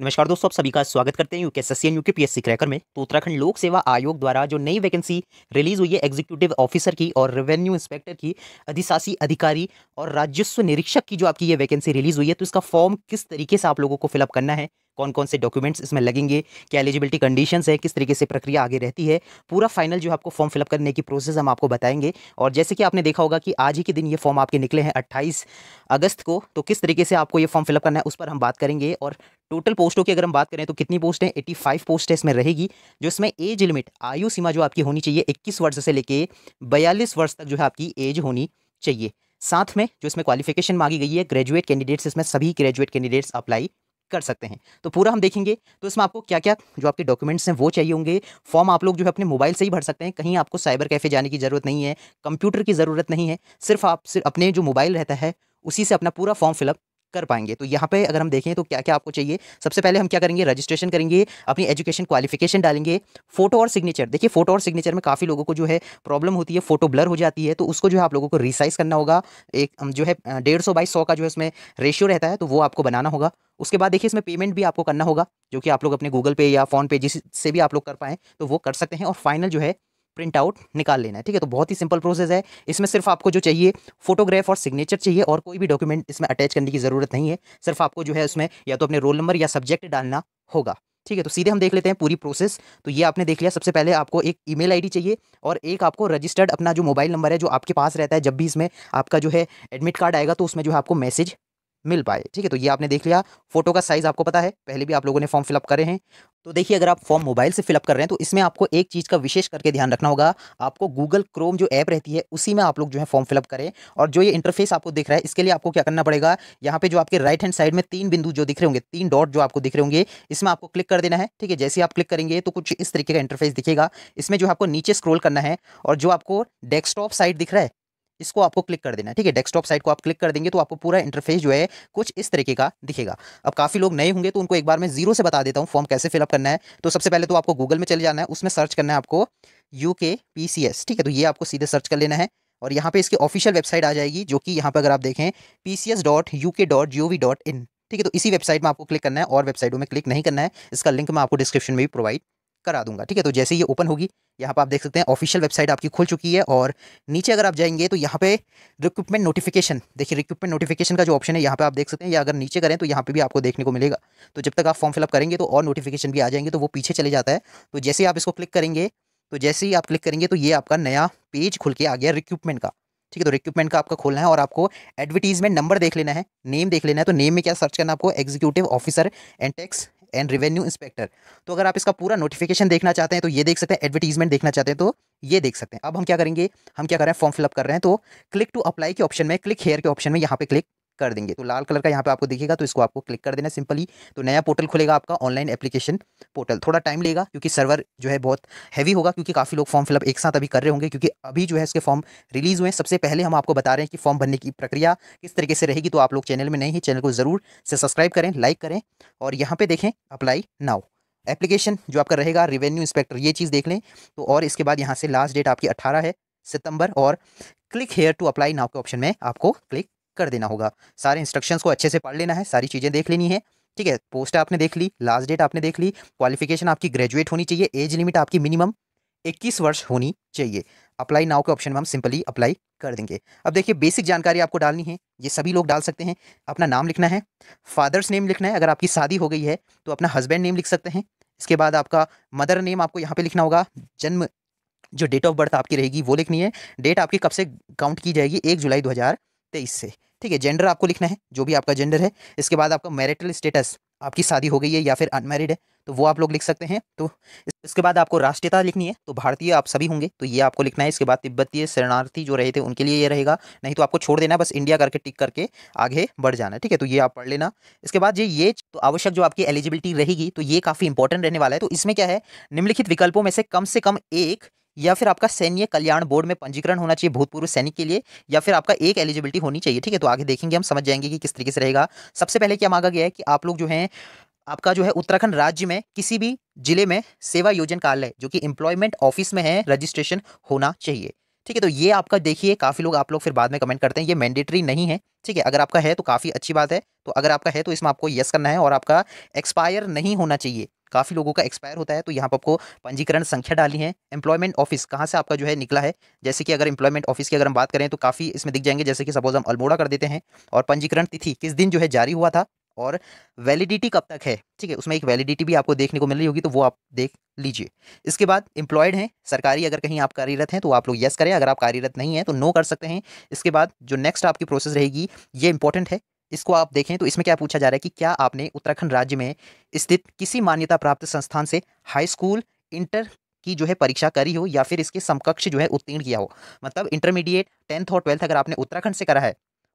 नमस्कार दोस्तों आप सभी का स्वागत करते हैं UK S S C N UK cracker में तो उत्तराखंड लोक सेवा आयोग द्वारा जो नई वैकेंसी रिलीज हुई है एग्जीक्यूटिव ऑफिसर की और रेवेन्यू इंस्पेक्टर की अधिशासी अधिकारी और राजस्व निरीक्षक की जो आपकी ये वैकेंसी रिलीज हुई है तो इसका फॉर्म किस तरीके से आप लोगों को फिलअप करना है कौन कौन से डॉक्यूमेंट्स इसमें लगेंगे क्या एलिजिबिलिटी कंडीशन है किस तरीके से प्रक्रिया आगे रहती है पूरा फाइनल जो आपको फॉर्म फिलअप करने की प्रोसेस हम आपको बताएंगे और जैसे कि आपने देखा होगा कि आज ही के दिन ये फॉर्म आपके निकले हैं अट्ठाईस अगस्त को तो किस तरीके से आपको ये फॉर्म फिलअप करना है उस पर हम बात करेंगे और टोटल पोस्टों की अगर हम बात करें तो कितनी पोस्ट एट्टी फाइव पोस्टें इसमें रहेगी जो इसमें एज लिमिट आयु सीमा जो आपकी होनी चाहिए इक्कीस वर्ष से लेके बयालीस वर्ष तक जो है आपकी एज होनी चाहिए साथ में जो इसमें क्वालिफिकेशन मांगी गई है ग्रेजुएट कैंडिडेट्स इसमें सभी ग्रेजुएट कैंडिडेट्स अप्लाई कर सकते हैं तो पूरा हम देखेंगे तो इसमें आपको क्या क्या जो आपके डॉक्यूमेंट्स हैं वो चाहिए होंगे फॉर्म आप लोग जो है अपने मोबाइल से ही भर सकते हैं कहीं आपको साइबर कैफ़े जाने की ज़रूरत नहीं है कंप्यूटर की ज़रूरत नहीं है सिर्फ आप सिर्फ अपने जो मोबाइल रहता है उसी से अपना पूरा फॉर्म फिलअप कर पाएंगे तो यहाँ पे अगर हम देखें तो क्या क्या आपको चाहिए सबसे पहले हम क्या करेंगे रजिस्ट्रेशन करेंगे अपनी एजुकेशन क्वालिफिकेशन डालेंगे फोटो और सिग्नेचर देखिए फोटो और सिग्नेचर में काफ़ी लोगों को जो है प्रॉब्लम होती है फोटो ब्लर हो जाती है तो उसको जो है आप लोगों को रिसाइज करना होगा एक जो है डेढ़ सौ बाई सौ का जो है उसमें रेशियो रहता है तो वो आपको बनाना होगा उसके बाद देखिए इसमें पेमेंट भी आपको करना होगा जो कि आप लोग अपने गूगल पे या फोन पे जिससे भी आप लोग कर पाएँ तो वो कर सकते हैं और फाइनल जो है प्रिंट आउट निकाल लेना है ठीक है तो बहुत ही सिंपल प्रोसेस है इसमें सिर्फ आपको जो चाहिए फोटोग्राफ और सिग्नेचर चाहिए और कोई भी डॉक्यूमेंट इसमें अटैच करने की ज़रूरत नहीं है सिर्फ आपको जो है उसमें या तो अपने रोल नंबर या सब्जेक्ट डालना होगा ठीक है तो सीधे हम देख लेते हैं पूरी प्रोसेस तो ये आपने देख लिया सबसे पहले आपको एक ईमेल आईडी चाहिए और एक आपको रजिस्टर्ड अपना जो मोबाइल नंबर है जो आपके पास रहता है जब भी इसमें आपका जो है एडमिट कार्ड आएगा तो उसमें जो है आपको मैसेज मिल पाए ठीक है तो ये आपने देख लिया फोटो का साइज़ आपको पता है पहले भी आप लोगों ने फॉर्म फिलअप करे हैं तो देखिए अगर आप फॉर्म मोबाइल से फिलअप कर रहे हैं तो इसमें आपको एक चीज़ का विशेष करके ध्यान रखना होगा आपको गूगल क्रोम जो ऐप रहती है उसी में आप लोग जो है फॉर्म फिलअप करें और जो ये इंटरफेस आपको दिख रहा है इसके लिए आपको क्या करना पड़ेगा यहाँ पे जो आपके राइट हैंड साइड में तीन बिंदु जो दिख रहे होंगे तीन डॉट जो आपको दिख रहे होंगे इसमें आपको क्लिक कर देना है ठीक है जैसे आप क्लिक करेंगे तो कुछ इस तरीके का इंटरफेस दिखेगा इसमें जो आपको नीचे स्क्रोल करना है और जो आपको डेस्कटॉप साइड दिख रहा है इसको आपको क्लिक कर देना है ठीक है डेस्कटॉप साइट को आप क्लिक कर देंगे तो आपको पूरा इंटरफेस जो है कुछ इस तरीके का दिखेगा अब काफ़ी लोग नए होंगे तो उनको एक बार मैं जीरो से बता देता हूँ फॉर्म कैसे फिलअप करना है तो सबसे पहले तो आपको गूगल में चले जाना है उसमें सर्च करना है आपको यू के पी सी एस ठीक है तो ये आपको सीधे सर्च कर लेना है और यहाँ पे इसकी ऑफिशियल वेबसाइट आ जाएगी जो कि यहाँ पर अगर आप देखें P C S dot U K dot G O V dot in ठीक है तो इसी वेबसाइट में आपको क्लिक करना है और वेबसाइटों में क्लिक नहीं करना है इसका लिंक मैं आपको डिस्क्रिप्शन में भी प्रोवाइड करा दूंगा ठीक है तो जैसे ये ओपन होगी यहाँ पर आप देख सकते हैं ऑफिशियल वेबसाइट आपकी खुल चुकी है और नीचे अगर आप जाएंगे तो यहाँ पे रिक्रूटमेंट नोटिफिकेशन देखिए रिक्रूटमेंट नोटिफिकेशन का जो ऑप्शन है यहाँ पे आप देख सकते हैं या अगर नीचे करें तो यहाँ पे भी आपको देखने को मिलेगा तो जब तक आप फॉर्म फिलअप करेंगे तो और नोटिफिकेशन भी आ जाएंगे तो वो पीछे चले जाता है तो जैसे ही आप इसको क्लिक करेंगे तो जैसे ही आप क्लिक करेंगे तो ये आपका नया पेज खुल के आ गया रिक्रूटमेंट का ठीक है तो रिक्रूटमेंट का आपका खोलना है और आपको एडवर्टीजमेंट नंबर देख लेना है नेम देख लेना है तो नेम में क्या सर्च करना है आपको executive officer and tax and revenue inspector तो अगर आप इसका पूरा नोटिफिकेशन देखना चाहते हैं तो ये देख सकते हैं एडवर्टीजमेंट देखना चाहते हैं तो ये देख सकते हैं अब हम क्या करेंगे हम क्या कर रहे हैं फॉर्म फिलअप कर रहे हैं तो क्लिक टू अप्लाई के ऑप्शन में क्लिक हेयर के ऑप्शन में यहाँ पे क्लिक कर देंगे तो लाल कलर का यहाँ पे आपको दिखेगा तो इसको आपको क्लिक कर देना सिंपली तो नया पोर्टल खुलेगा आपका ऑनलाइन एप्लीकेशन पोर्टल थोड़ा टाइम लेगा क्योंकि सर्वर जो है बहुत हैवी होगा क्योंकि काफ़ी लोग फॉर्म फिलअप एक साथ अभी कर रहे होंगे क्योंकि अभी जो है इसके फॉर्म रिलीज़ हुए सबसे पहले हम आपको बता रहे हैं कि फॉर्म भरने की प्रक्रिया किस तरीके से रहेगी तो आप लोग चैनल में नहीं है चैनल को ज़रूर से सब्सक्राइब करें लाइक करें और यहाँ पर देखें अप्लाई नाउ एप्लीकेशन जो आपका रहेगा रिवेन्यू इंस्पेक्टर ये चीज़ देख लें तो और इसके बाद यहाँ से लास्ट डेट आपकी अट्ठारह है सितंबर और click here to apply now के ऑप्शन में आपको क्लिक कर देना होगा सारे इंस्ट्रक्शंस को अच्छे से पढ़ लेना है सारी चीज़ें देख लेनी है ठीक है पोस्ट आपने देख ली लास्ट डेट आपने देख ली क्वालिफिकेशन आपकी ग्रेजुएट होनी चाहिए एज लिमिट आपकी मिनिमम इक्कीस वर्ष होनी चाहिए अप्लाई नाउ के ऑप्शन में हम सिंपली अप्लाई कर देंगे अब देखिए बेसिक जानकारी आपको डालनी है ये सभी लोग डाल सकते हैं अपना नाम लिखना है फादर्स नेम लिखना है अगर आपकी शादी हो गई है तो अपना हस्बैंड नेम लिख सकते हैं इसके बाद आपका मदर नेम आपको यहाँ पे लिखना होगा जन्म जो डेट ऑफ बर्थ आपकी रहेगी वो लिखनी है डेट आपकी कब से काउंट की जाएगी एक जुलाई दो से ठीक है जेंडर आपको लिखना है जो भी आपका जेंडर है इसके बाद आपका मैरिटल स्टेटस आपकी शादी हो गई है या फिर अनमेरिड है तो वो आप लोग लिख सकते हैं तो इसके बाद आपको राष्ट्रीयता लिखनी है तो भारतीय आप सभी होंगे तो ये आपको लिखना है इसके बाद तिब्बतीय शरणार्थी जो रहे थे उनके लिए ये रहेगा नहीं तो आपको छोड़ देना बस इंडिया करके टिक करके आगे बढ़ जाना ठीक है तो ये आप पढ़ लेना इसके बाद ये ये तो आवश्यक जो आपकी एलिजिबिलिटी रहेगी तो ये काफ़ी इंपॉर्टेंट रहने वाला है तो इसमें क्या है निम्नलिखित विकल्पों में से कम से कम एक या फिर आपका सैन्य कल्याण बोर्ड में पंजीकरण होना चाहिए भूतपूर्व सैनिक के लिए या फिर आपका एक एलिजिबिलिटी होनी चाहिए ठीक है तो आगे देखेंगे हम समझ जाएंगे कि किस तरीके से रहेगा सबसे पहले क्या मांगा गया है कि आप लोग जो हैं आपका जो है उत्तराखंड राज्य में किसी भी जिले में सेवा योजन कार्यालय जो कि एम्प्लॉयमेंट ऑफिस में है रजिस्ट्रेशन होना चाहिए ठीक है तो ये आपका देखिए काफ़ी लोग आप लोग फिर बाद में कमेंट करते हैं ये मैंडेटरी नहीं है ठीक है अगर आपका है तो काफ़ी अच्छी बात है तो अगर आपका है तो इसमें आपको यस करना है और आपका एक्सपायर नहीं होना चाहिए काफ़ी लोगों का एक्सपायर होता है तो यहाँ पर आपको पंजीकरण संख्या डाली है एम्प्लॉयमेंट ऑफिस कहाँ से आपका जो है निकला है जैसे कि अगर एम्प्लॉयमेंट ऑफिस की अगर हम बात करें तो काफ़ी इसमें दिख जाएंगे जैसे कि सपोज हम अल्मोड़ा कर देते हैं और पंजीकरण तिथि किस दिन जो है जारी हुआ था और वैलिडिटी कब तक है ठीक है उसमें एक वैलिडिटी भी आपको देखने को मिल रही होगी तो वो आप देख लीजिए इसके बाद एम्प्लॉयड हैं सरकारी अगर कहीं आप कार्यरत हैं तो आप लोग यस करें अगर आप कार्यरत नहीं हैं तो नो कर सकते हैं इसके बाद जो नेक्स्ट आपकी प्रोसेस रहेगी ये इंपॉर्टेंट है इसको आप देखें तो इसमें क्या पूछा जा रहा है कि क्या आपने उत्तराखंड राज्य में स्थित किसी मान्यता प्राप्त संस्थान से हाई स्कूल इंटर की जो है परीक्षा करी हो या फिर इसके समकक्ष जो है उत्तीर्ण किया हो मतलब इंटरमीडिएट टेंथ और ट्वेल्थ अगर आपने उत्तराखंड से करा है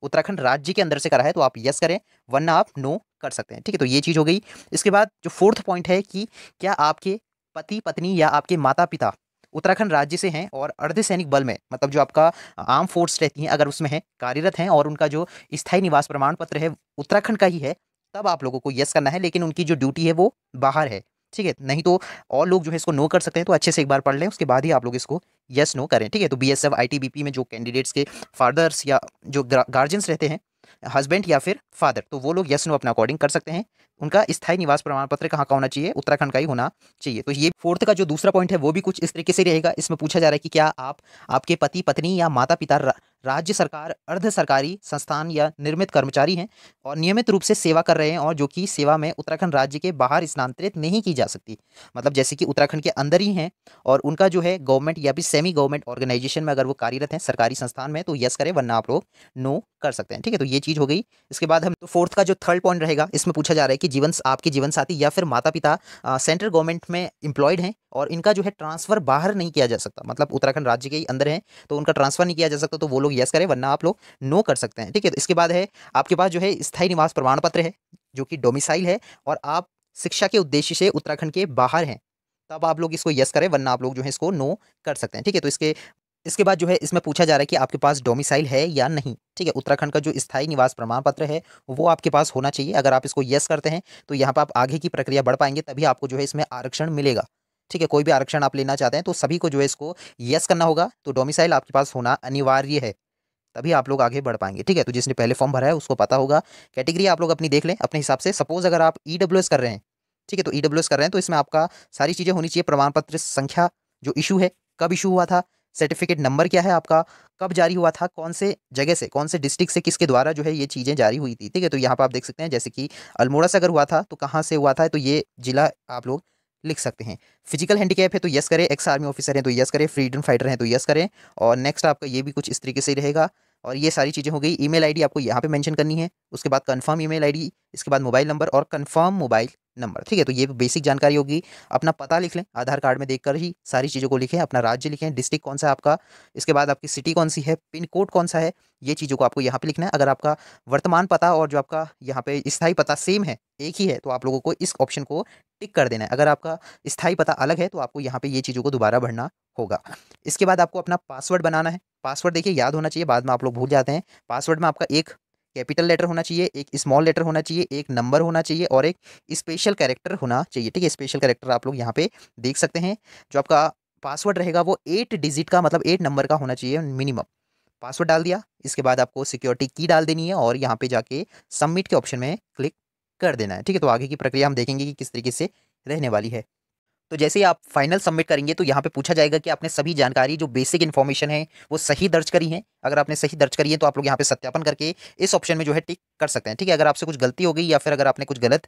उत्तराखंड राज्य के अंदर से करा है तो आप यस करें वरना आप नो कर सकते हैं ठीक है तो ये चीज़ हो गई इसके बाद जो फोर्थ पॉइंट है कि क्या आपके पति पत्नी या आपके माता पिता उत्तराखंड राज्य से हैं और अर्धसैनिक बल में मतलब जो आपका आर्म फोर्स रहती हैं अगर उसमें है कार्यरत हैं और उनका जो स्थायी निवास प्रमाण पत्र है उत्तराखंड का ही है तब आप लोगों को यस करना है लेकिन उनकी जो ड्यूटी है वो बाहर है ठीक है नहीं तो और लोग जो है इसको नो कर सकते हैं तो अच्छे से एक बार पढ़ लें उसके बाद ही आप लोग इसको यस नो करें ठीक है तो B S F I T B P में जो कैंडिडेट्स के फादर्स या जो गार्जियंस रहते हैं हस्बैंड या फिर फादर तो वो लोग यस नो अपना अकॉर्डिंग कर सकते हैं उनका स्थायी निवास प्रमाण पत्र कहाँ का होना चाहिए उत्तराखंड का ही होना चाहिए तो ये फोर्थ का जो दूसरा पॉइंट है वो भी कुछ इस तरीके से रहेगा इसमें पूछा जा रहा है कि क्या आप आपके पति पत्नी या माता पिता राज्य सरकार अर्ध सरकारी संस्थान या निर्मित कर्मचारी हैं और नियमित रूप से सेवा कर रहे हैं और जो कि सेवा में उत्तराखंड राज्य के बाहर स्थानांतरित नहीं की जा सकती मतलब जैसे कि उत्तराखंड के अंदर ही हैं और उनका जो है गवर्नमेंट या फिर सेमी गवर्नमेंट ऑर्गेनाइजेशन में अगर वो कार्यरत हैं सरकारी संस्थान में तो यस करें वरना आप लोग नो कर सकते हैं ठीक है तो ये चीज़ हो गई इसके बाद हम तो फोर्थ का जो थर्ड पॉइंट रहेगा इसमें पूछा जा रहा है कि जीवन आपके जीवन साथी या फिर माता पिता सेंट्रल गवर्नमेंट में इंप्लॉयड हैं और इनका जो है ट्रांसफर बाहर नहीं किया जा सकता मतलब उत्तराखंड राज्य के ही अंदर है तो उनका ट्रांसफर नहीं किया जा सकता तो वो लोग यस करें वरना आप लोग नो कर सकते हैं ठीक है तो इसके बाद है आपके पास जो है स्थायी निवास प्रमाण पत्र है जो कि डोमिसाइल है और आप शिक्षा के उद्देश्य से उत्तराखंड के बाहर हैं तब आप लोग इसको यस करें वरना आप लोग जो है इसको नो कर सकते हैं ठीक है तो इसके इसके बाद जो है इसमें पूछा जा रहा है कि आपके पास डोमिसाइल है या नहीं ठीक है उत्तराखंड का जो स्थायी निवास प्रमाण पत्र है वो आपके पास होना चाहिए अगर आप इसको यस करते हैं तो यहाँ पर आप आगे की प्रक्रिया बढ़ पाएंगे तभी आपको जो है इसमें आरक्षण मिलेगा ठीक है कोई भी आरक्षण आप लेना चाहते हैं तो सभी को जो है इसको यस करना होगा तो डोमिसाइल आपके पास होना अनिवार्य है तभी आप लोग आगे बढ़ पाएंगे ठीक है तो जिसने पहले फॉर्म भरा है उसको पता होगा कैटेगरी आप लोग अपनी देख लें अपने हिसाब से सपोज अगर आप ई e कर रहे हैं ठीक है तो ई e कर रहे हैं तो इसमें आपका सारी चीज़ें होनी चाहिए प्रमाण पत्र संख्या जो इशू है कब इशू हुआ था सर्टिफिकेट नंबर क्या है आपका कब जारी हुआ था कौन से जगह से कौन से डिस्ट्रिक्ट से किसके द्वारा जो है ये चीज़ें जारी हुई थी ठीक है तो यहाँ पर आप देख सकते हैं जैसे कि अल्मोड़ा से अगर हुआ था तो कहाँ से हुआ था तो ये जिला आप लोग लिख सकते हैं फिजिकल हैंडीकैप है तो यस करें एक्स आर्मी ऑफिसर हैं तो यस करें फ्रीडम फाइटर हैं तो यस करें और नेक्स्ट आपका ये भी कुछ इस तरीके से रहेगा और ये सारी चीज़ें हो गई ईमेल आईडी आपको यहाँ पे मेंशन करनी है उसके बाद कंफर्म ईमेल आईडी इसके बाद मोबाइल नंबर और कंफर्म मोबाइल नंबर ठीक है तो ये बेसिक जानकारी होगी अपना पता लिख लें आधार कार्ड में देखकर ही सारी चीज़ों को लिखें अपना राज्य लिखें डिस्ट्रिक्ट कौन सा है आपका इसके बाद आपकी सिटी कौन सी है पिन कोड कौन सा है ये चीज़ों को आपको यहाँ पे लिखना है अगर आपका वर्तमान पता और जो आपका यहाँ पे स्थायी पता सेम है एक ही है तो आप लोगों को इस ऑप्शन को टिक कर देना है अगर आपका स्थायी पता अलग है तो आपको यहाँ पे ये चीज़ों को दोबारा भरना होगा इसके बाद आपको अपना पासवर्ड बनाना है पासवर्ड देखिए याद होना चाहिए बाद में आप लोग भूल जाते हैं पासवर्ड में आपका एक कैपिटल लेटर होना चाहिए एक स्मॉल लेटर होना चाहिए एक नंबर होना चाहिए और एक स्पेशल कैरेक्टर होना चाहिए ठीक है स्पेशल कैरेक्टर आप लोग यहाँ पे देख सकते हैं जो आपका पासवर्ड रहेगा वो एट डिजिट का मतलब एट नंबर का होना चाहिए मिनिमम पासवर्ड डाल दिया इसके बाद आपको सिक्योरिटी की डाल देनी है और यहाँ पे जाके सबमिट के ऑप्शन में क्लिक कर देना है ठीक है तो आगे की प्रक्रिया हम देखेंगे कि किस तरीके से रहने वाली है तो जैसे ही आप फाइनल सबमिट करेंगे तो यहाँ पे पूछा जाएगा कि आपने सभी जानकारी जो बेसिक इन्फॉर्मेशन है वो सही दर्ज करी है अगर आपने सही दर्ज करी है तो आप लोग यहाँ पे सत्यापन करके इस ऑप्शन में जो है टिक कर सकते हैं ठीक है अगर आपसे कुछ गलती हो गई या फिर अगर आपने कुछ गलत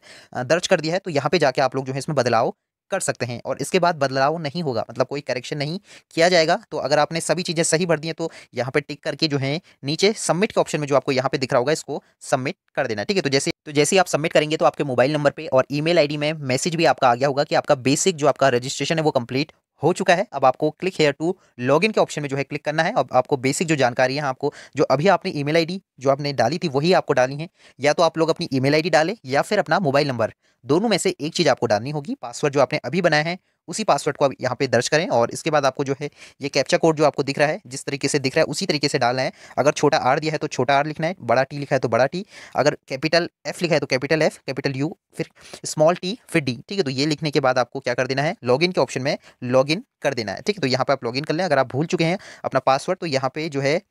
दर्ज कर दिया है तो यहाँ पे जाके आप लोग जो है इसमें बदलाव कर सकते हैं और इसके बाद बदलाव नहीं होगा मतलब कोई करेक्शन नहीं किया जाएगा तो अगर आपने सभी चीज़ें सही भर दी हैं तो यहाँ पर टिक करके जो है नीचे सबमिट के ऑप्शन में जो आपको यहाँ पर दिख रहा होगा इसको सबमिट कर देना ठीक है तो जैसे तो जैसे आप सबमिट करेंगे तो आपके मोबाइल नंबर पे और ईमेल आईडी में मैसेज भी आपका आ गया होगा कि आपका बेसिक जो आपका रजिस्ट्रेशन है वो कंप्लीट हो चुका है अब आपको क्लिक हेयर टू लॉगिन के ऑप्शन में जो है क्लिक करना है अब आपको बेसिक जो जानकारी है आपको जो अभी आपने ईमेल आईडी जो आपने डाली थी वही आपको डालनी है या तो आप लोग अपनी ईमेल आईडी डालें या फिर अपना मोबाइल नंबर दोनों में से एक चीज़ आपको डालनी होगी पासवर्ड जो आपने अभी बनाया है उसी पासवर्ड को आप यहाँ पे दर्ज करें और इसके बाद आपको जो है ये कैप्चा कोड जो आपको दिख रहा है जिस तरीके से दिख रहा है उसी तरीके से डालना है अगर छोटा आर दिया है तो छोटा आर लिखना है बड़ा टी लिखा है तो बड़ा टी अगर कैपिटल एफ लिखा है तो कैपिटल एफ कैपिटल यू फिर स्मॉल टी फिर डी ठीक है तो ये लिखने के बाद आपको क्या कर देना है लॉग के ऑप्शन में लॉग कर देना है ठीक है तो यहाँ पर आप लॉग कर लें अगर आप भूल चुके हैं अपना पासवर्ड तो यहाँ पर जो है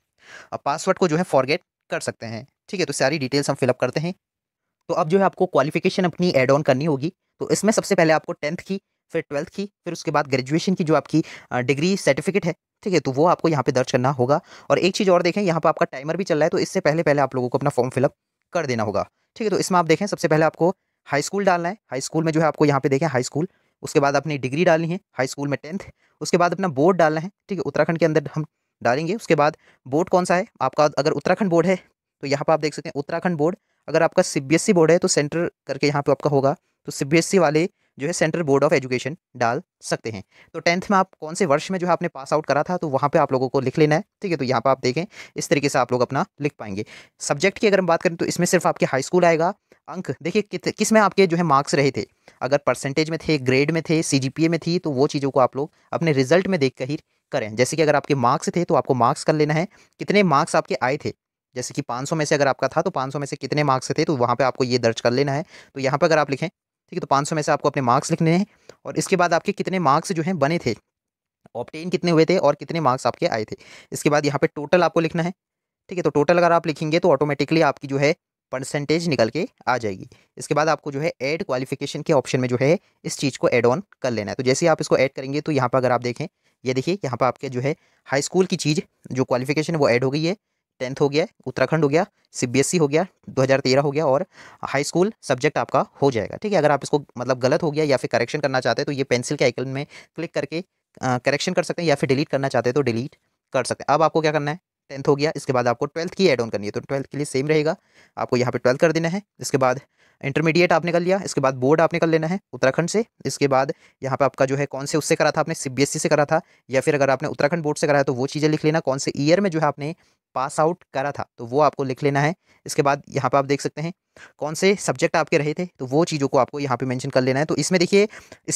पासवर्ड को जो है फॉरगेट कर सकते हैं ठीक है तो सारी डिटेल्स हम फिलअप करते हैं तो अब जो है आपको क्वालिफिकेशन अपनी एड ऑन करनी होगी तो इसमें सबसे पहले आपको टेंथ की फिर ट्वेल्थ की फिर उसके बाद ग्रेजुएशन की जो आपकी डिग्री सर्टिफिकेट है ठीक है तो वो आपको यहाँ पे दर्ज करना होगा और एक चीज़ और देखें यहाँ पर आपका टाइमर भी चल रहा है तो इससे पहले पहले आप लोगों को अपना फॉर्म फिलअप कर देना होगा ठीक है तो इसमें आप देखें सबसे पहले आपको हाई स्कूल डालना है हाई स्कूल में जो है आपको यहाँ पे देखें हाई स्कूल उसके बाद अपनी डिग्री डालनी है हाई स्कूल में टेंथ उसके बाद अपना बोर्ड डालना है ठीक है उत्तराखंड के अंदर हम डालेंगे उसके बाद बोर्ड कौन सा है आपका अगर उत्तराखंड बोर्ड है तो यहाँ पर आप देख सकते हैं उत्तराखंड बोर्ड अगर आपका सी बोर्ड है तो सेंटर करके यहाँ पर आपका होगा तो सी वाले जो है सेंट्रल बोर्ड ऑफ एजुकेशन डाल सकते हैं तो टेंथ में आप कौन से वर्ष में जो है आपने पास आउट करा था तो वहाँ पे आप लोगों को लिख लेना है ठीक है तो यहाँ पर आप देखें इस तरीके से आप लोग अपना लिख पाएंगे सब्जेक्ट की अगर हम बात करें तो इसमें सिर्फ आपके हाई स्कूल आएगा अंक देखिए किस में आपके जो है मार्क्स रहे थे अगर परसेंटेज में थे ग्रेड में थे सी में थी तो वो चीज़ों को आप लोग अपने रिजल्ट में देख कर ही करें जैसे कि अगर आपके मार्क्स थे तो आपको मार्क्स कर लेना है कितने मार्क्स आपके आए थे जैसे कि 500 में से अगर आपका था तो 500 में से कितने मार्क्स थे तो वहाँ पे आपको ये दर्ज कर लेना है तो यहाँ पे अगर आप लिखें ठीक है तो पाँच में से आपको अपने मार्क्स लिखने हैं और इसके बाद आपके कितने मार्क्स जो हैं बने थे ऑप्टेन कितने हुए थे और कितने मार्क्स आपके आए थे इसके बाद यहाँ पर टोटल आपको लिखना है ठीक है तो टोटल अगर आप लिखेंगे तो ऑटोमेटिकली आपकी जो है परसेंटेज निकल के आ जाएगी इसके बाद आपको जो है ऐड क्वालिफिकेशन के ऑप्शन में जो है इस चीज़ को ऐड ऑन कर लेना है तो जैसे आप इसको ऐड करेंगे तो यहाँ पर अगर आप देखें ये यह देखिए यहाँ पर आपके जो है हाई स्कूल की चीज़ जो क्वालिफिकेशन है वो ऐड हो गई है टेंथ हो गया उत्तराखंड हो गया सी e हो गया 2013 हो गया और हाई स्कूल सब्जेक्ट आपका हो जाएगा ठीक है अगर आप इसको मतलब गलत हो गया या फिर करेक्शन करना चाहते हैं तो ये पेंसिल के आइकन में क्लिक करके करेक्शन कर सकते हैं या फिर डिलीट करना चाहते हैं तो डिलीट कर सकते हैं अब आपको क्या करना है टेंथ हो गया इसके बाद आपको ट्वेल्थ की एड ऑन करनी है तो ट्वेल्थ के लिए सेम रहेगा आपको यहाँ पर ट्वेल्थ कर देना है इसके बाद इंटरमीडिएट आपने कर लिया इसके बाद बोर्ड आपने कर लेना है उत्तराखंड से इसके बाद यहाँ पे आपका जो है कौन से उससे करा था आपने सीबीएसई e से करा था या फिर अगर आपने उत्तराखंड बोर्ड से करा है तो वो चीज़ें लिख लेना कौन से ईयर में जो है आपने पास आउट करा था तो वो आपको लिख लेना है इसके बाद यहाँ पे आप देख सकते हैं कौन से सब्जेक्ट आपके रहे थे तो वो चीज़ों को आपको यहाँ पर मैंशन कर लेना है तो इसमें देखिए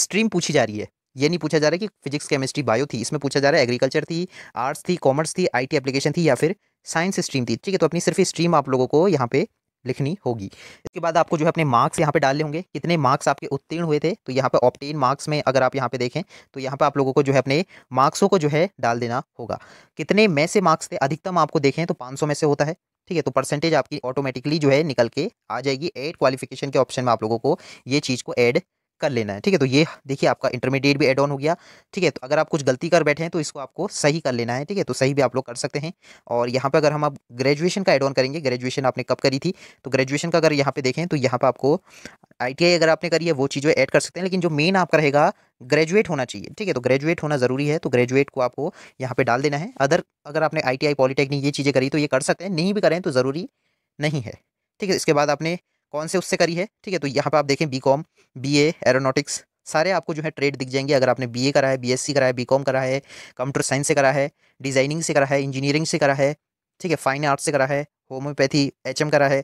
स्ट्रीम पूछी जा रही है ये नहीं पूछा जा रहा है कि फिजिक्स केमिस्ट्री बायो थी इसमें पूछा जा रहा है एग्रीकल्चर थी आर्ट्स थी कॉमर्स थी आईटी एप्लीकेशन थी या फिर साइंस स्ट्रीम थी ठीक है तो अपनी सिर्फ स्ट्रीम आप लोगों को यहाँ पे लिखनी होगी इसके बाद आपको जो है अपने मार्क्स यहाँ पे डालने होंगे कितने मार्क्स आपके उत्तीर्ण हुए थे तो यहाँ पे ऑप्टेन मार्क्स में अगर आप यहाँ पे देखें तो यहाँ पे आप लोगों को जो है अपने मार्क्सों को जो है डाल देना होगा कितने में से मार्क्स थे अधिकतम आपको देखें तो पाँच में से होता है ठीक है तो परसेंटेज आपकी ऑटोमेटिकली जो है निकल के आ जाएगी एड क्वालिफिकेशन के ऑप्शन में आप लोगों को ये चीज़ को ऐड कर लेना है ठीक है तो ये देखिए आपका इंटरमीडिएट भी एड ऑन हो गया ठीक है तो अगर आप कुछ गलती कर बैठे हैं तो इसको आपको सही कर लेना है ठीक है तो सही भी आप लोग कर सकते हैं और यहाँ पर अगर हम आप ग्रेजुएशन का एड ऑन करेंगे ग्रेजुएशन आपने कब करी थी तो ग्रेजुएशन का अगर यहाँ पे देखें तो यहाँ पर आपको आई अगर आपने करी है वो चीज़ें ऐड कर सकते हैं लेकिन जो मेन आपका रहेगा ग्रेजुएट होना चाहिए ठीक है तो ग्रेजुएट होना ज़रूरी है तो ग्रेजुएट को आपको यहाँ पर डाल देना है अदर अगर आपने आई टी ये चीज़ें करी तो ये कर सकते हैं नहीं भी करें तो ज़रूरी नहीं है ठीक है इसके बाद आपने कौन से उससे करी है ठीक है तो यहाँ पर आप देखें बी कॉम बी सारे आपको जो है ट्रेड दिख जाएंगे अगर आपने बीए करा है बीएससी करा है बीकॉम करा है कंप्यूटर साइंस से करा है डिज़ाइनिंग से करा है इंजीनियरिंग से करा है ठीक है फाइन आर्ट से करा है होम्योपैथी एचएम करा है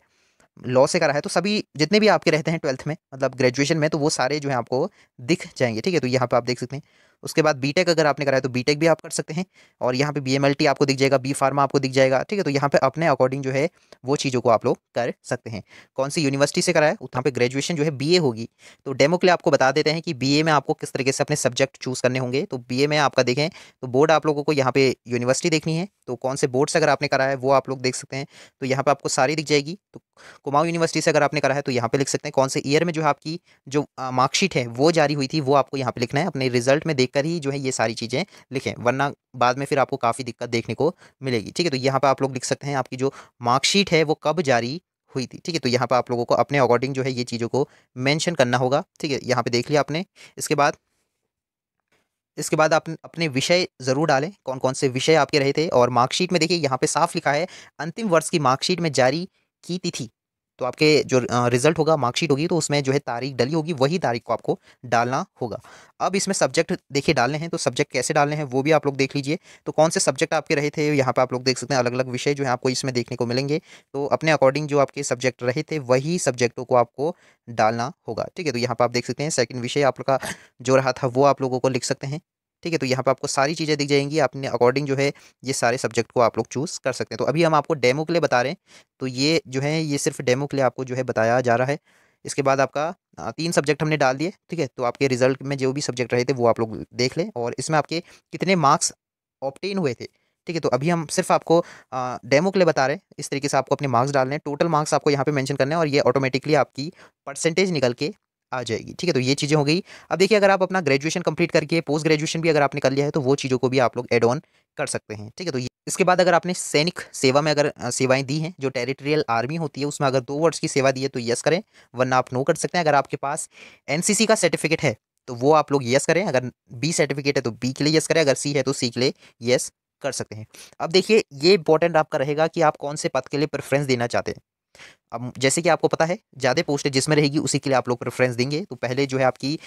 लॉ से करा है तो सभी जितने भी आपके रहते हैं ट्वेल्थ में मतलब ग्रेजुएशन में तो वो सारे जो है आपको दिख जाएंगे ठीक है तो यहाँ पर आप देख सकते हैं उसके बाद बीटेक अगर आपने कराया तो बीटेक भी आप कर सकते हैं और यहाँ पे बीएमएलटी आपको दिख जाएगा बी फार्मा आपको दिख जाएगा ठीक है तो यहाँ पे अपने अकॉर्डिंग जो है वो चीज़ों को आप लोग कर सकते हैं कौन सी यूनिवर्सिटी से कराया वहाँ पर ग्रेजुएशन जो है बी होगी तो डेमो के लिए आपको बता देते हैं कि बी में आपको किस तरीके से अपने सब्जेक्ट चूज़ करने होंगे तो बी में आपका देखें तो बोर्ड आप लोगों को यहाँ पे यूनिवर्सिटी देखनी है तो कौन से बोर्ड से अगर आपने कराया है वो आप लोग देख सकते हैं तो यहाँ पर आपको सारी दिख जाएगी तो कुमाऊँ यूनिवर्सिटी से अगर आपने करा है तो यहाँ पे लिख सकते हैं कौन से ईयर में जो आपकी जो मार्कशीट है वो जारी हुई थी वो आपको यहाँ पे लिखना है अपने रिजल्ट में देख देखकर ही जो है ये सारी चीज़ें लिखें वरना बाद में फिर आपको काफ़ी दिक्कत देखने को मिलेगी ठीक है तो यहाँ पर आप लोग लिख सकते हैं आपकी जो मार्कशीट है वो कब जारी हुई थी ठीक है तो यहाँ पर आप लोगों को अपने अकॉर्डिंग जो है ये चीज़ों को मैंशन करना होगा ठीक है यहाँ पे देख लिया आपने इसके बाद इसके बाद आप अपने विषय ज़रूर डालें कौन कौन से विषय आपके रहे थे और मार्कशीट में देखिए यहाँ पे साफ लिखा है अंतिम वर्ष की मार्कशीट में जारी की तिथि तो आपके जो रिजल्ट होगा मार्कशीट होगी तो उसमें जो है तारीख डली होगी वही तारीख को आपको डालना होगा अब इसमें सब्जेक्ट देखिए डालने हैं तो सब्जेक्ट कैसे डालने हैं वो भी आप लोग देख लीजिए तो कौन से सब्जेक्ट आपके रहे थे यहाँ पर आप लोग देख सकते हैं अलग अलग विषय जो है आपको इसमें देखने को मिलेंगे तो अपने अकॉर्डिंग जो आपके सब्जेक्ट रहे थे वही सब्जेक्टों को आपको डालना होगा ठीक है तो यहाँ पर आप देख सकते हैं सेकेंड विषय आप लोग का जो रहा था वो आप लोगों को लिख सकते हैं ठीक है तो यहाँ पर आपको सारी चीज़ें दिख जाएंगी अपने अकॉर्डिंग जो है ये सारे सब्जेक्ट को आप लोग चूज़ कर सकते हैं तो अभी हम आपको डेमो के लिए बता रहे हैं तो ये जो है ये सिर्फ डेमो के लिए आपको जो है बताया जा रहा है इसके बाद आपका तीन सब्जेक्ट हमने डाल दिए ठीक है तो आपके रिजल्ट में जो भी सब्जेक्ट रहे थे वो आप लोग देख लें और इसमें आपके कितने मार्क्स ऑप्टेन हुए थे ठीक है तो अभी हम सिर्फ आपको डेमो के लिए बता रहे हैं इस तरीके से आपको अपने मार्क्स डालने हैं टोटल मार्क्स आपको यहाँ पे मेंशन करने हैं और ये ऑटोमेटिकली आपकी परसेंटेज निकल के आ जाएगी ठीक है तो ये चीज़ें हो गई अब देखिए अगर आप अपना ग्रेजुएशन कंप्लीट करके पोस्ट ग्रेजुएशन भी अगर आपने कर लिया है तो वो चीज़ों को भी आप लोग एड ऑन कर सकते हैं ठीक है तो ये इसके बाद अगर आपने सैनिक सेवा में अगर सेवाएं दी हैं जो टेरिटोरियल आर्मी होती है उसमें अगर दो वर्ष की सेवा दी है तो यस करें वरना आप नो कर सकते हैं अगर आपके पास एन का सर्टिफिकेट है तो वो आप लोग यस करें अगर बी सर्टिफिकेट है तो बी के लिए यस करें अगर सी है तो सी के लिए यस कर सकते हैं अब देखिए ये इंपॉर्टेंट आपका रहेगा कि आप कौन से पद के लिए प्रेफरेंस देना चाहते हैं अब जैसे कि आपको पता है ज़्यादा पोस्ट जिसमें रहेगी उसी के लिए आप लोग प्रेफरेंस देंगे तो पहले जो है आपकी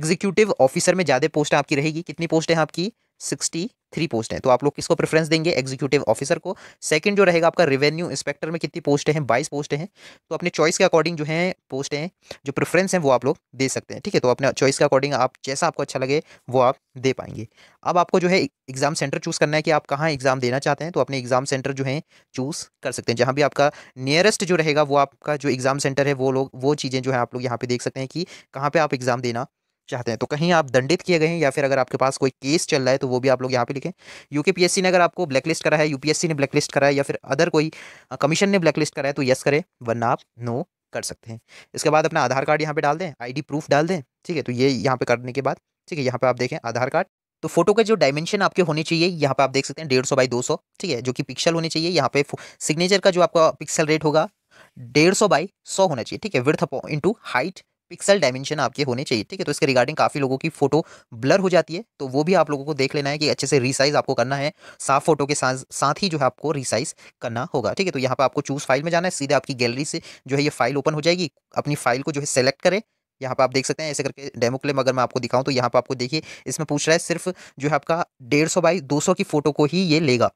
एग्जीक्यूटिव ऑफिसर में ज़्यादा पोस्ट आपकी रहेगी कितनी पोस्ट है आपकी सिक्सटी थ्री पोस्ट हैं तो आप लोग किसको प्रेफरेंस देंगे एग्जीक्यूटिव ऑफिसर को सेकंड जो रहेगा आपका रेवेन्यू इंस्पेक्टर में कितनी पोस्ट हैं बाईस पोस्ट हैं तो अपने चॉइस के अकॉर्डिंग जो है पोस्ट हैं जो प्रेफरेंस हैं वो आप लोग दे सकते हैं ठीक है तो अपने चॉइस के अकॉर्डिंग आप जैसा आपको अच्छा लगे वो आप दे पाएंगे अब आपको जो है एग्जाम सेंटर चूज़ करना है कि आप कहाँ एग्जाम देना चाहते हैं तो अपने एग्जाम सेंटर जो है चूज़ कर सकते हैं जहाँ भी आपका नियरेस्ट जो रहेगा वो आपका जो एग्जाम सेंटर है वो लोग वो चीज़ें जो है आप लोग यहाँ पे देख सकते हैं कि कहाँ पर आप एग्जाम देना चाहते हैं तो कहीं आप दंडित किए गए हैं या फिर अगर आपके पास कोई केस चल रहा है तो वो भी आप लोग यहाँ पे लिखें यूके यूकेपीएससी ने अगर आपको ब्लैकलिस्ट करा है यूपीएससी ने ब्लैकलिस्ट करा है या फिर अदर कोई कमीशन ने ब्लैकलिस्ट करा है तो यस करें वरना आप नो कर सकते हैं इसके बाद अपना आधार कार्ड यहाँ पर डाल दें आई प्रूफ डाल दें ठीक है तो ये यहाँ पे करने के बाद ठीक है यहाँ पर आप देखें आधार कार्ड तो फोटो के जो डायमेंशन आपके होने चाहिए यहाँ पे आप देख सकते हैं डेढ़ सौ बाई दो सौ ठीक है जो कि पिक्सल होने चाहिए यहाँ पे सिग्नेचर का जो आपका पिक्सल रेट होगा डेढ़ सौ बाई सौ होना चाहिए ठीक है width into height pixel dimension आपके होने चाहिए ठीक है तो इसके रिगार्डिंग काफ़ी लोगों की फोटो ब्लर हो जाती है तो वो भी आप लोगों को देख लेना है कि अच्छे से रिसाइज आपको करना है साफ फोटो के साथ साथ ही जो है आपको रिसाइज करना होगा ठीक है तो यहाँ पर आपको चूज़ फाइल में जाना है सीधे आपकी गैलरी से जो है ये फाइल ओपन हो जाएगी अपनी फाइल को जो है सेलेक्ट करें यहाँ पर आप देख सकते हैं ऐसे करके डेमो क्लेम अगर मैं आपको दिखाऊं तो यहाँ पर आपको देखिए इसमें पूछ रहा है सिर्फ जो है आपका डेढ़ सौ बाई दो सौ की फ़ोटो को ही ये लेगा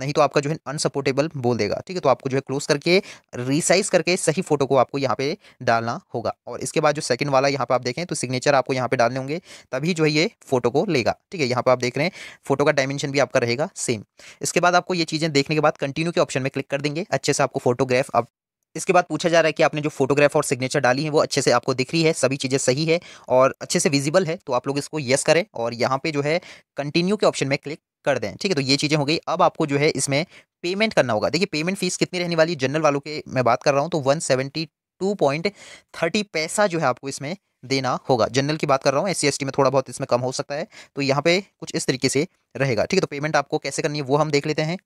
नहीं तो आपका जो है अनसपोर्टेबल बोल देगा ठीक है तो आपको जो है क्लोज करके रिसाइज करके सही फोटो को आपको यहाँ पे डालना होगा और इसके बाद जो सेकंड वाला यहाँ पे आप देखें तो सिग्नेचर आपको यहाँ पे डालने होंगे तभी जो है ये फोटो को लेगा ठीक है यहाँ पे आप देख रहे हैं फोटो का डायमेंशन भी आपका रहेगा सेम इसके बाद आपको ये चीज़ें देखने के बाद कंटिन्यू के ऑप्शन में क्लिक कर देंगे अच्छे से आपको फोटोग्राफ आप इसके बाद पूछा जा रहा है कि आपने जो फोटोग्राफ और सिग्नेचर डाली है वो अच्छे से आपको दिख रही है सभी चीज़ें सही है और अच्छे से विजिबल है तो आप लोग इसको येस करें और यहाँ पे जो है कंटिन्यू के ऑप्शन में क्लिक कर दें ठीक है तो ये चीज़ें हो गई अब आपको जो है इसमें पेमेंट करना होगा देखिए पेमेंट फीस कितनी रहने वाली है जनरल वालों के मैं बात कर रहा हूँ तो one seventy two point thirty पैसा जो है आपको इसमें देना होगा जनरल की बात कर रहा हूँ एस सी में थोड़ा बहुत इसमें कम हो सकता है तो यहाँ पे कुछ इस तरीके से रहेगा ठीक है तो पेमेंट आपको कैसे करनी है वो हम देख लेते हैं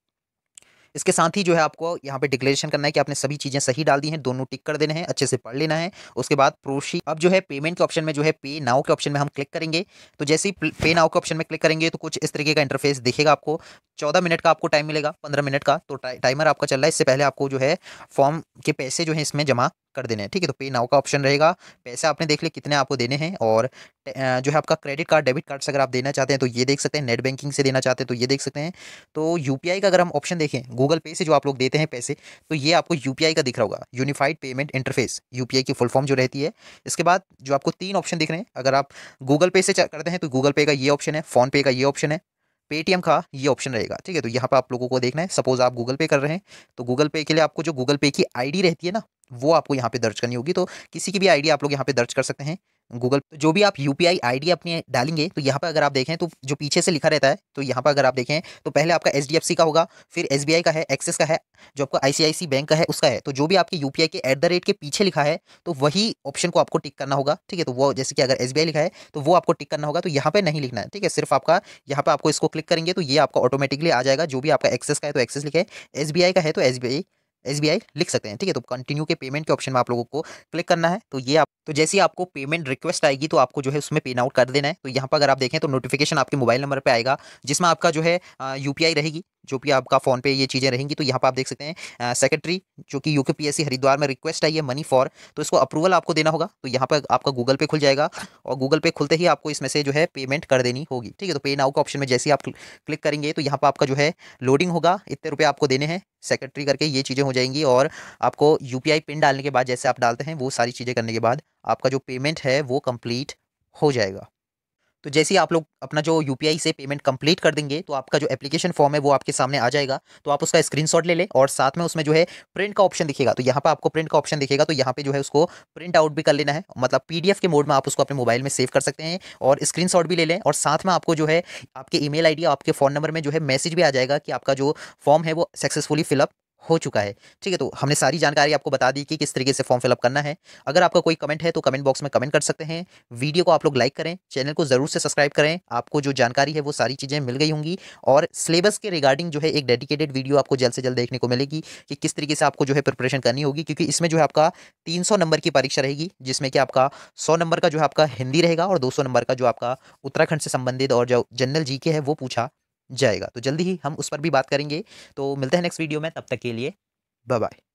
इसके साथ ही जो है आपको यहाँ पे डिक्लेरेशन करना है कि आपने सभी चीज़ें सही डाल दी हैं दोनों टिक कर देने हैं अच्छे से पढ़ लेना है उसके बाद प्रोशी अब जो है पेमेंट के ऑप्शन में जो है पे नाव के ऑप्शन में हम क्लिक करेंगे तो जैसे ही पे नाव के ऑप्शन में क्लिक करेंगे तो कुछ इस तरीके का इंटरफेस दिखेगा आपको चौदह मिनट का आपको टाइम मिलेगा पंद्रह मिनट का तो टाइमर आपका चल रहा है इससे पहले आपको जो है फॉर्म के पैसे जो है इसमें जमा कर देने हैं ठीक है तो पे नाव का ऑप्शन रहेगा पैसे आपने देख लिया कितने आपको देने हैं और जो है आपका क्रेडिट कार्ड डेबिट कार्ड से अगर आप देना चाहते हैं तो ये देख सकते हैं नेट बैंकिंग से देना चाहते हैं तो ये देख सकते हैं तो यू का अगर हम ऑप्शन देखें गूगल पे से जो आप लोग देते हैं पैसे तो ये आपको यू का दिख रहा होगा यूनिफाइड पेमेंट इंटरफेस यू की फुल फॉर्म जो रहती है इसके बाद जो आपको तीन ऑप्शन दिख रहे हैं अगर आप गूगल पे से करते हैं तो गूगल पे का ये ऑप्शन है फ़ोनपे का ये ऑप्शन है पेटीएम का ये ऑप्शन रहेगा ठीक है तो यहाँ पर आप लोगों को देखना है सपोज आप गूगल पे कर रहे हैं तो गूगल पे के लिए आपको जो गूगल पे की आईडी रहती है ना वो आपको यहाँ पे दर्ज करनी होगी तो किसी की भी आईडी आप लोग यहाँ पे दर्ज कर सकते हैं गूगल जो भी आप यू पी आई अपनी डालेंगे तो यहाँ पर अगर आप देखें तो जो पीछे से लिखा रहता है तो यहाँ पर अगर आप देखें तो पहले आपका एच का होगा फिर एस का है एक्सेस का है जो आपका आई बैंक का है उसका है तो जो भी आपके यू के एट द रेट के पीछे लिखा है तो वही ऑप्शन को आपको टिक करना होगा ठीक है तो वो जैसे कि अगर एस लिखा है तो वो आपको टिक करना होगा तो यहाँ पर नहीं लिखना है ठीक है सिर्फ आपका यहाँ पर आपको इसको क्लिक करेंगे तो ये आपका ऑटोमेटिकली आ जाएगा जो भी आपका एक्सेस का है तो एक्सेस एस बी एस का है तो एस एस लिख सकते हैं ठीक है तो कंटिन्यू के पेमेंट के ऑप्शन में आप लोगों को क्लिक करना है तो ये आप तो जैसे ही आपको पेमेंट रिक्वेस्ट आएगी तो आपको जो है उसमें पेन आउट कर देना है तो यहाँ पर अगर आप देखें तो नोटिफिकेशन आपके मोबाइल नंबर पर आएगा जिसमें आपका जो है यू रहेगी जो भी आपका फ़ोन पे ये चीज़ें रहेंगी तो यहाँ पर आप देख सकते हैं सेक्रेटरी जो कि यूकेपीएससी हरिद्वार में रिक्वेस्ट आई है मनी फॉर तो इसको अप्रूवल आपको देना होगा तो यहाँ पर आपका गूगल पे खुल जाएगा और गूगल पे खुलते ही आपको इसमें से जो है पेमेंट कर देनी होगी ठीक है तो पे नाउ का ऑप्शन में जैसे ही आप क्लिक करेंगे तो यहाँ पर आपका जो है लोडिंग होगा इतने रुपये आपको देने हैं सेक्रेटरी करके ये चीज़ें हो जाएंगी और आपको यू पिन डालने के बाद जैसे आप डालते हैं वो सारी चीज़ें करने के बाद आपका जो पेमेंट है वो कम्प्लीट हो जाएगा तो जैसे ही आप लोग अपना जो यू से पेमेंट कंप्लीट कर देंगे तो आपका जो एप्लीकेशन फॉर्म है वो आपके सामने आ जाएगा तो आप उसका स्क्रीनशॉट ले लें और साथ में उसमें जो है प्रिंट का ऑप्शन दिखेगा तो यहाँ पर आपको प्रिंट का ऑप्शन दिखेगा तो यहाँ पे जो है उसको प्रिंट आउट भी कर लेना है मतलब पी के मोड में आप उसको अपने मोबाइल में सेव कर सकते हैं और स्क्रीन भी ले लें और साथ में आपको जो है आपके ई मेल आपके फ़ोन नंबर में जो है मैसेज भी आ जाएगा कि आपका जो फॉर्म है वो सक्सेसफुली फिलअप हो चुका है ठीक है तो हमने सारी जानकारी आपको बता दी कि किस तरीके से फॉर्म फिलअप करना है अगर आपका कोई कमेंट है तो कमेंट बॉक्स में कमेंट कर सकते हैं वीडियो को आप लोग लाइक करें चैनल को ज़रूर से सब्सक्राइब करें आपको जो जानकारी है वो सारी चीज़ें मिल गई होंगी और सिलेबस के रिगार्डिंग जो है एक डेडिकेटेड वीडियो आपको जल्द से जल्द देखने को मिलेगी कि किस तरीके से आपको जो है प्रिपरेशन करनी होगी क्योंकि इसमें जो है आपका तीन नंबर की परीक्षा रहेगी जिसमें कि आपका सौ नंबर का जो है आपका हिंदी रहेगा और दो नंबर का जो आपका उत्तराखंड से संबंधित और जो जनरल जी है वो पूछा जाएगा तो जल्दी ही हम उस पर भी बात करेंगे तो मिलते हैं नेक्स्ट वीडियो में तब तक के लिए बाय